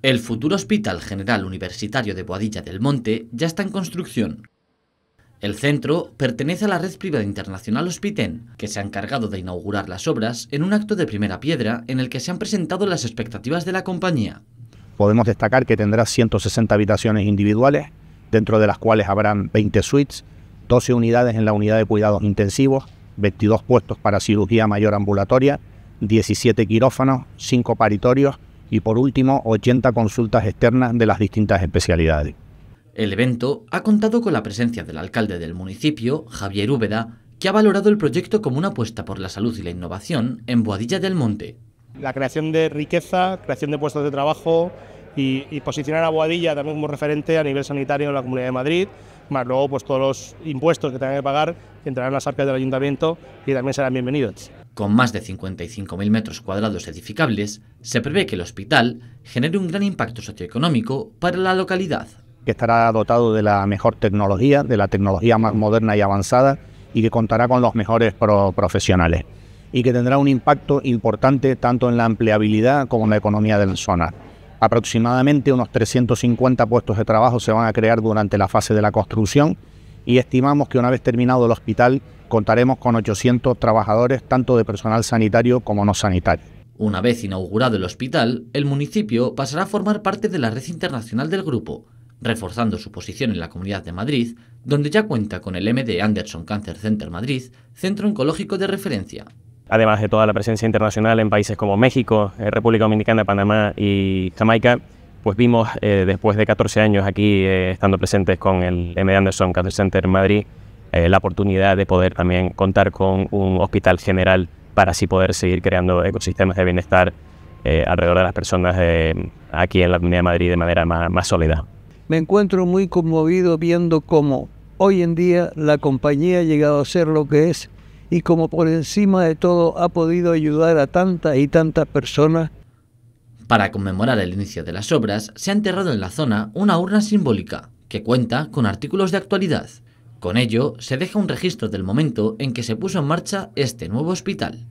El futuro Hospital General Universitario de Boadilla del Monte ya está en construcción. El centro pertenece a la red privada internacional Hospiten, que se ha encargado de inaugurar las obras en un acto de primera piedra en el que se han presentado las expectativas de la compañía. Podemos destacar que tendrá 160 habitaciones individuales, dentro de las cuales habrán 20 suites, 12 unidades en la unidad de cuidados intensivos, 22 puestos para cirugía mayor ambulatoria, 17 quirófanos, 5 paritorios, y por último 80 consultas externas de las distintas especialidades. El evento ha contado con la presencia del alcalde del municipio, Javier Úbeda, que ha valorado el proyecto como una apuesta por la salud y la innovación en Boadilla del Monte. La creación de riqueza, creación de puestos de trabajo y, posicionar a Boadilla también como referente a nivel sanitario en la Comunidad de Madrid, más luego pues todos los impuestos que tengan que pagar entrarán en las arcas del ayuntamiento y también serán bienvenidos. Con más de 55.000 metros cuadrados edificables, se prevé que el hospital genere un gran impacto socioeconómico para la localidad. Que estará dotado de la mejor tecnología, de la tecnología más moderna y avanzada, y que contará con los mejores profesionales. Y que tendrá un impacto importante tanto en la empleabilidad como en la economía de la zona. Aproximadamente unos 350 puestos de trabajo se van a crear durante la fase de la construcción y estimamos que una vez terminado el hospital contaremos con 800 trabajadores tanto de personal sanitario como no sanitario. Una vez inaugurado el hospital, el municipio pasará a formar parte de la red internacional del grupo, reforzando su posición en la Comunidad de Madrid, donde ya cuenta con el MD Anderson Cancer Center Madrid, centro oncológico de referencia. Además de toda la presencia internacional en países como México, eh, República Dominicana, Panamá y Jamaica, pues vimos eh, después de 14 años aquí eh, estando presentes con el MD Anderson Cancer Center Madrid, eh, la oportunidad de poder también contar con un hospital general para así poder seguir creando ecosistemas de bienestar alrededor de las personas aquí en la Comunidad de Madrid de manera más, sólida. Me encuentro muy conmovido viendo cómo hoy en día la compañía ha llegado a ser lo que es y cómo por encima de todo ha podido ayudar a tantas y tantas personas para conmemorar el inicio de las obras, se ha enterrado en la zona una urna simbólica, que cuenta con artículos de actualidad. Con ello, se deja un registro del momento en que se puso en marcha este nuevo hospital.